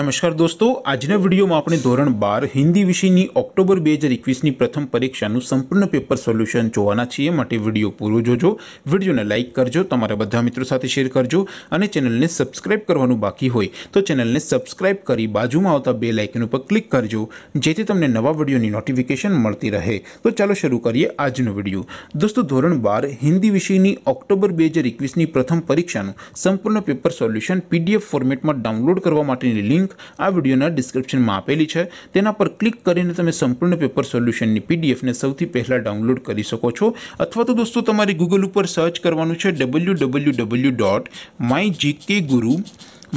नमस्कार दोस्तों आज ने वीडियो म आपने ધોરણ 12 हिंदी विषयनी अक्टूबर 2021 ની પ્રથમ પરીક્ષા નું સંપૂર્ણ પેપર સોલ્યુશન જોવાના છે એ માટે વિડિયો પૂરું જોજો વિડિયોને લાઈક કરજો તમારા બધા મિત્રો સાથે શેર કરજો અને ચેનલને સબ્સ્ક્રાઇબ કરવાનું બાકી હોય તો ચેનલને સબ્સ્ક્રાઇબ કરી બાજુમાં આવતા બેલ આઇકન ઉપર ક્લિક કરજો જેથી તમને નવા વિડિયોની નોટિફિકેશન મળતી રહે તો ચાલો શરૂ કરીએ આજનો વિડિયો दोस्तों ધોરણ 12 हिंदी विषयनी अक्टूबर 2021 ની પ્રથમ પરીક્ષા નું સંપૂર્ણ પેપર સોલ્યુશન PDF ફોર્મેટમાં ડાઉનલોડ કરવા માટેની લિંક આ વિડિયોના ડિસ્ક્રિપ્શનમાં આપેલી છે તેના પર ક્લિક કરીને તમે સંપૂર્ણ પેપર સોલ્યુશનની પીડીએફ ને સૌથી પહેલા ડાઉનલોડ કરી શકો છો અથવા તો દોસ્તો તમારે Google ઉપર સર્ચ કરવાનું છે www.mygkguru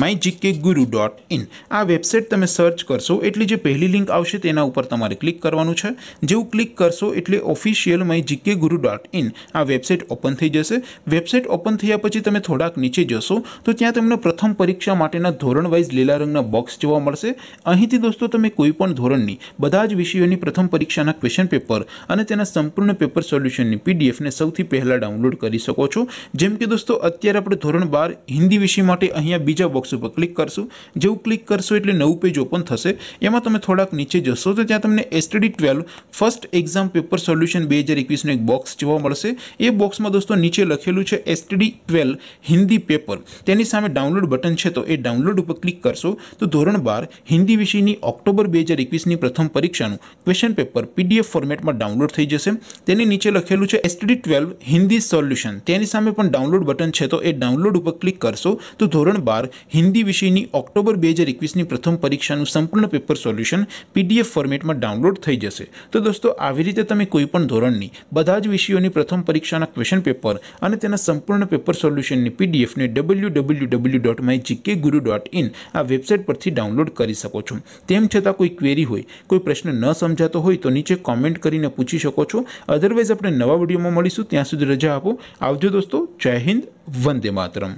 mygkguru.in આ વેબસાઈટ તમે સર્ચ કરશો એટલે જે પહેલી લિંક આવશે તેના ઉપર તમારે ક્લિક કરવાનું છે જેવું ક્લિક કરશો એટલે ઓફિશિયલ mygkguru.in આ વેબસાઈટ ઓપન થઈ જશે વેબસાઈટ ઓપન થયા પછી તમે થોડાક નીચે જશો તો ત્યાં તમને પ્રથમ પરીક્ષા માટેના ધોરણ વાઇઝ લેલા રંગના બોક્સ જોવા મળશે અહીંથી દોસ્તો તમે કોઈપણ ધોરણની બધા જ વિષયોની પ્રથમ પરીક્ષાના ક્વેશ્ચન પેપર અને તેના સંપૂર્ણ પેપર સોલ્યુશનની પીડીએફ ને સૌથી પહેલા ડાઉનલોડ કરી શકો છો જેમ કે દોસ્તો અત્યારે આપણે ધોરણ 12 હિન્દી વિષય માટે અહીંયા બીજા સુપર ક્લિક કરશું જે હું ક્લિક કરશું એટલે નવું પેજ ઓપન થશે એમાં તમે થોડક નીચે જશો તો ત્યાં તમને STD 12 first exam paper solution 2021 નો એક બોક્સ જોવા મળશે એ બોક્સમાં દોસ્તો નીચે લખેલું છે STD 12 હિન્દી પેપર તેની સામે ડાઉનલોડ બટન છે તો એ ડાઉનલોડ ઉપર ક્લિક કરશો તો ધોરણ 12 હિન્દી વિષયની ઓક્ટોબર 2021 ની પ્રથમ પરીક્ષાનું ક્વેશ્ચન પેપર PDF ફોર્મેટમાં ડાઉનલોડ થઈ જશે તેની નીચે લખેલું છે STD 12 હિન્દી સોલ્યુશન તેની સામે પણ ડાઉનલોડ બટન છે તો એ ડાઉનલોડ ઉપર ક્લિક કરશો તો ધોરણ 12 हिंदी विषयनी अक्टूबर 2021 ની પ્રથમ પરીક્ષાનું સંપૂર્ણ પેપર સોલ્યુશન પીડીએફ ફોર્મેટમાં ડાઉનલોડ થઈ જશે તો દોસ્તો આવી રીતે તમે કોઈ પણ ધોરણની બધા જ વિષયોની પ્રથમ પરીક્ષાના ક્વેશ્ચન પેપર અને તેના સંપૂર્ણ પેપર સોલ્યુશનની પીડીએફ ને www.mygkguru.in આ વેબસાઈટ પરથી ડાઉનલોડ કરી શકો છો તેમ છતાં કોઈ ક્વેરી હોય કોઈ પ્રશ્ન ન સમજાતો હોય તો નીચે કમેન્ટ કરીને પૂછી શકો છો અધરવાઇઝ આપણે નવા વિડિયોમાં મળીશું ત્યાં સુધી રજા આપો આવજો દોસ્તો જય હિન્દ વંદે માતરમ